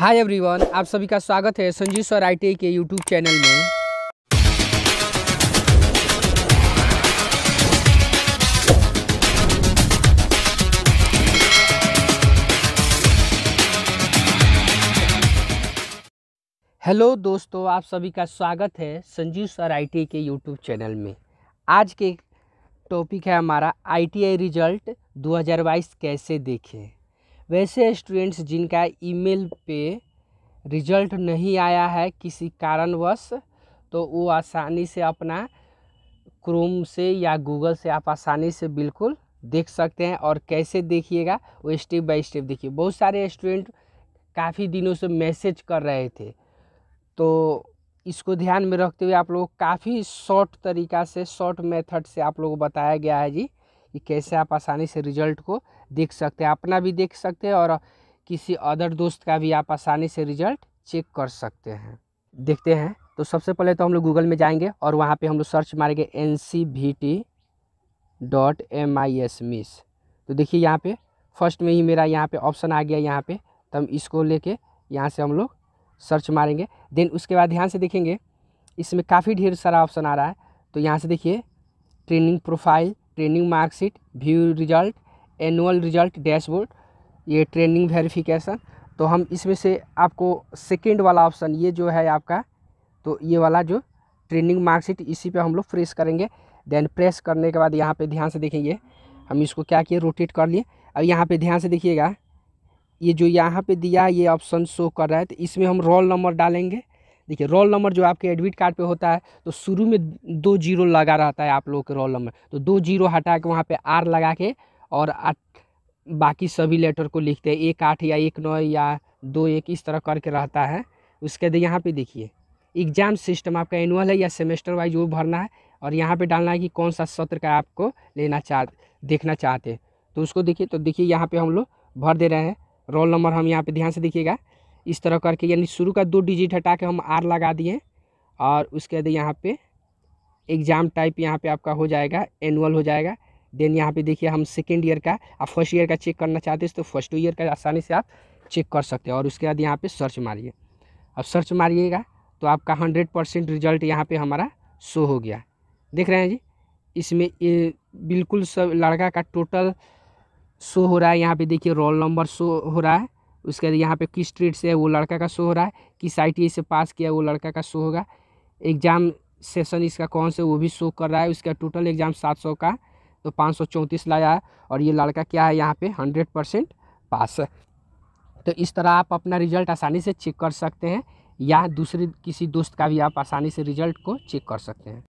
hi everyone आप सभी का स्वागत है संजीव सर आई के यूट्यूब चैनल में हेलो दोस्तों आप सभी का स्वागत है संजीव सर आई के यूट्यूब चैनल में आज के टॉपिक है हमारा आई रिजल्ट 2022 कैसे देखें वैसे स्टूडेंट्स जिनका ईमेल पे रिजल्ट नहीं आया है किसी कारणवश तो वो आसानी से अपना क्रोम से या गूगल से आप आसानी से बिल्कुल देख सकते हैं और कैसे देखिएगा वो स्टेप बाय स्टेप देखिए बहुत सारे स्टूडेंट काफ़ी दिनों से मैसेज कर रहे थे तो इसको ध्यान में रखते हुए आप लोग काफ़ी शॉर्ट तरीका से शॉर्ट मेथड से आप लोगों को बताया गया है जी कि कैसे आप आसानी से रिजल्ट को देख सकते हैं अपना भी देख सकते हैं और किसी अदर दोस्त का भी आप आसानी से रिजल्ट चेक कर सकते हैं देखते हैं तो सबसे पहले तो हम लोग गूगल में जाएंगे और वहाँ पे हम लोग सर्च मारेंगे N C B T dot M I S मिस तो देखिए यहाँ पे फर्स्ट में ही मेरा यहाँ पे ऑप्शन आ गया यहाँ पे तो हम इसको लेके यहाँ से हम लोग सर्च मारेंगे देन उसके बाद ध्यान से देखेंगे इसमें काफ़ी ढेर सारा ऑप्शन आ रहा है तो यहाँ से देखिए training profile training marksheet view result annual result dashboard ये ट्रेनिंग वेरिफिकेशन तो हम इसमें से आपको सेकेंड वाला ऑप्शन ये जो है आपका तो ये वाला जो ट्रेनिंग मार्कशीट इसी पे हम लोग प्रेस करेंगे देन प्रेस करने के बाद यहाँ पे ध्यान से देखेंगे हम इसको क्या किए रोटेट कर लिए अब यहाँ पे ध्यान से देखिएगा ये जो यहाँ पे दिया ये ऑप्शन शो कर रहा है तो इसमें हम रोल नंबर डालेंगे देखिए रोल नंबर जो आपके एडमिट कार्ड पे होता है तो शुरू में दो जीरो लगा रहता है आप लोग के रोल नंबर तो दो जीरो हटा के वहाँ पे आर लगा के और आठ बाकी सभी लेटर को लिखते हैं एक आठ या एक नौ या दो एक इस तरह करके रहता है उसके बाद यहाँ पे देखिए एग्ज़ाम सिस्टम आपका एनुअल है या सेमेस्टर वाइज वो भरना है और यहाँ पे डालना है कि कौन सा सत्र का आपको लेना चाह देखना चाहते हैं तो उसको देखिए तो देखिए यहाँ पे हम लोग भर दे रहे हैं रोल नंबर हम यहाँ पे ध्यान से देखिएगा इस तरह करके यानी शुरू का दो डिजिट हटा के हम आर लगा दिए और उसके बाद यहाँ पर एग्ज़ाम टाइप यहाँ पे आपका हो जाएगा एनुअल हो जाएगा देन यहाँ पे देखिए हम सेकेंड ईयर का आप फर्स्ट ईयर का चेक करना चाहते हैं तो फर्स्ट ईयर का आसानी से आप चेक कर सकते हैं और उसके बाद यहाँ पे सर्च मारिए अब सर्च मारिएगा तो आपका हंड्रेड परसेंट रिजल्ट यहाँ पे हमारा शो हो गया देख रहे हैं जी इसमें ये बिल्कुल सब लड़का का टोटल शो हो रहा है यहाँ पे देखिए रोल नंबर शो हो रहा है उसके बाद यहाँ पे किस स्ट्रीट से है वो लड़का का शो हो रहा है किस आई से पास किया वो लड़का का शो होगा एग्ज़ाम सेशन इसका कौन से वो भी शो कर रहा है उसका टोटल एग्ज़ाम सात सौ का तो पाँच लाया है और ये लड़का क्या है यहाँ पे हंड्रेड परसेंट पास है तो इस तरह आप अपना रिजल्ट आसानी से चेक कर सकते हैं या दूसरे किसी दोस्त का भी आप आसानी से रिजल्ट को चेक कर सकते हैं